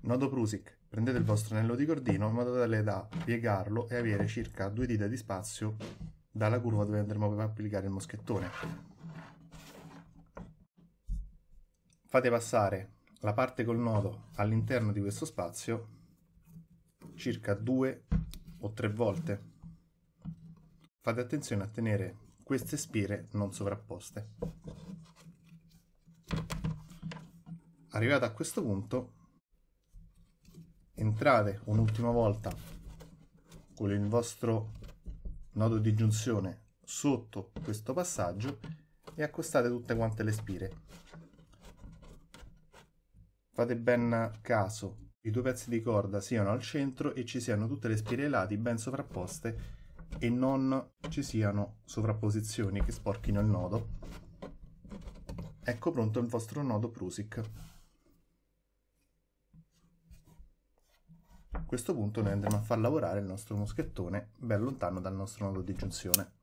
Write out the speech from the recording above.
Nodo Prusik. Prendete il vostro anello di cordino in modo tale da piegarlo e avere circa due dita di spazio dalla curva dove andremo a applicare il moschettone. Fate passare la parte col nodo all'interno di questo spazio circa due o tre volte. Fate attenzione a tenere queste spire non sovrapposte. Arrivato a questo punto entrate un'ultima volta con il vostro nodo di giunzione sotto questo passaggio e accostate tutte quante le spire fate ben caso i due pezzi di corda siano al centro e ci siano tutte le spire ai lati ben sovrapposte e non ci siano sovrapposizioni che sporchino il nodo ecco pronto il vostro nodo Prusik questo punto noi andremo a far lavorare il nostro moschettone ben lontano dal nostro nodo di giunzione.